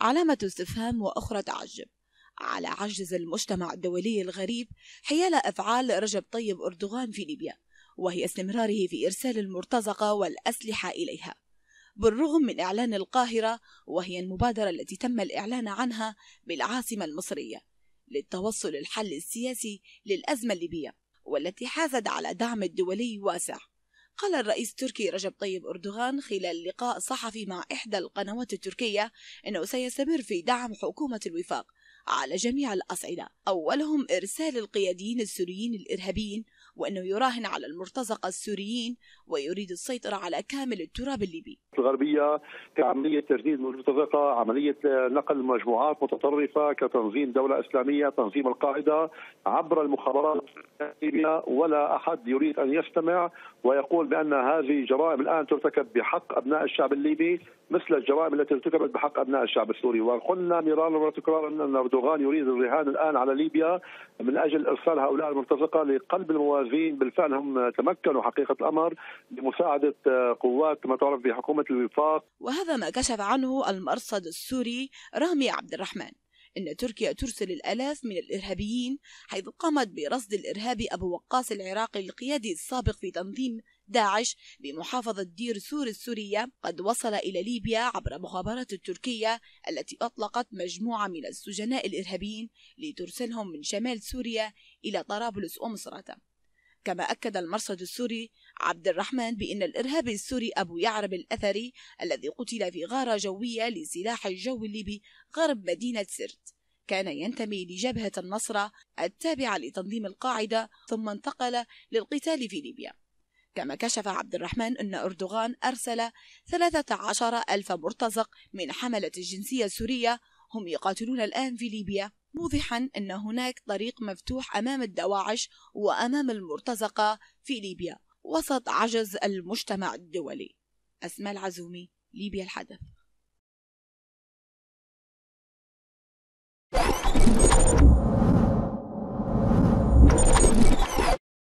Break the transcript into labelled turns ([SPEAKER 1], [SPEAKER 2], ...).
[SPEAKER 1] علامة استفهام وأخرى تعجب على عجز المجتمع الدولي الغريب حيال أفعال رجب طيب أردوغان في ليبيا وهي استمراره في إرسال المرتزقة والأسلحة إليها بالرغم من إعلان القاهرة وهي المبادرة التي تم الإعلان عنها بالعاصمة المصرية للتوصل الحل السياسي للأزمة الليبية والتي حازت على دعم دولي واسع قال الرئيس التركي رجب طيب أردوغان خلال لقاء صحفي مع إحدى القنوات التركية أنه سيستمر في دعم حكومة الوفاق على جميع الأصعدة أولهم إرسال القياديين السوريين الإرهابيين وأنه يراهن على المرتزقة السوريين ويريد السيطرة على كامل التراب الليبي
[SPEAKER 2] الغربية كعملية تجنيد المرتزقة عملية نقل مجموعات متطرفة كتنظيم دولة إسلامية تنظيم القاعدة عبر المخابرات الليبية ولا أحد يريد أن يستمع ويقول بأن هذه جرائم الآن ترتكب بحق أبناء الشعب الليبي مثل الجرائم التي ارتكبت بحق أبناء الشعب السوري وقلنا مرارا وتكرارا أن اردوغان يريد الرهان الان على ليبيا من اجل ارسال هؤلاء المرتزقه لقلب الموازين بالفعل هم تمكنوا حقيقه الامر بمساعده قوات ما تعرف بحكومه الوفاق
[SPEAKER 1] وهذا ما كشف عنه المرصد السوري رامي عبد الرحمن أن تركيا ترسل الآلاف من الإرهابيين حيث قامت برصد الإرهابي أبو وقاص العراقي القيادي السابق في تنظيم داعش بمحافظة دير سور السورية قد وصل إلى ليبيا عبر مخابرات التركية التي أطلقت مجموعة من السجناء الإرهابيين لترسلهم من شمال سوريا إلى طرابلس ومصراتة كما أكد المرصد السوري عبد الرحمن بأن الإرهابي السوري أبو يعرب الأثري الذي قتل في غارة جوية لسلاح الجو الليبي غرب مدينة سرت كان ينتمي لجبهة النصرة التابعة لتنظيم القاعدة ثم انتقل للقتال في ليبيا كما كشف عبد الرحمن أن أردوغان أرسل 13 ألف مرتزق من حملة الجنسية السورية هم يقاتلون الآن في ليبيا موضحا أن هناك طريق مفتوح أمام الدواعش وأمام المرتزقة في ليبيا وسط عجز المجتمع الدولي أسماء العزومي ليبيا الحدث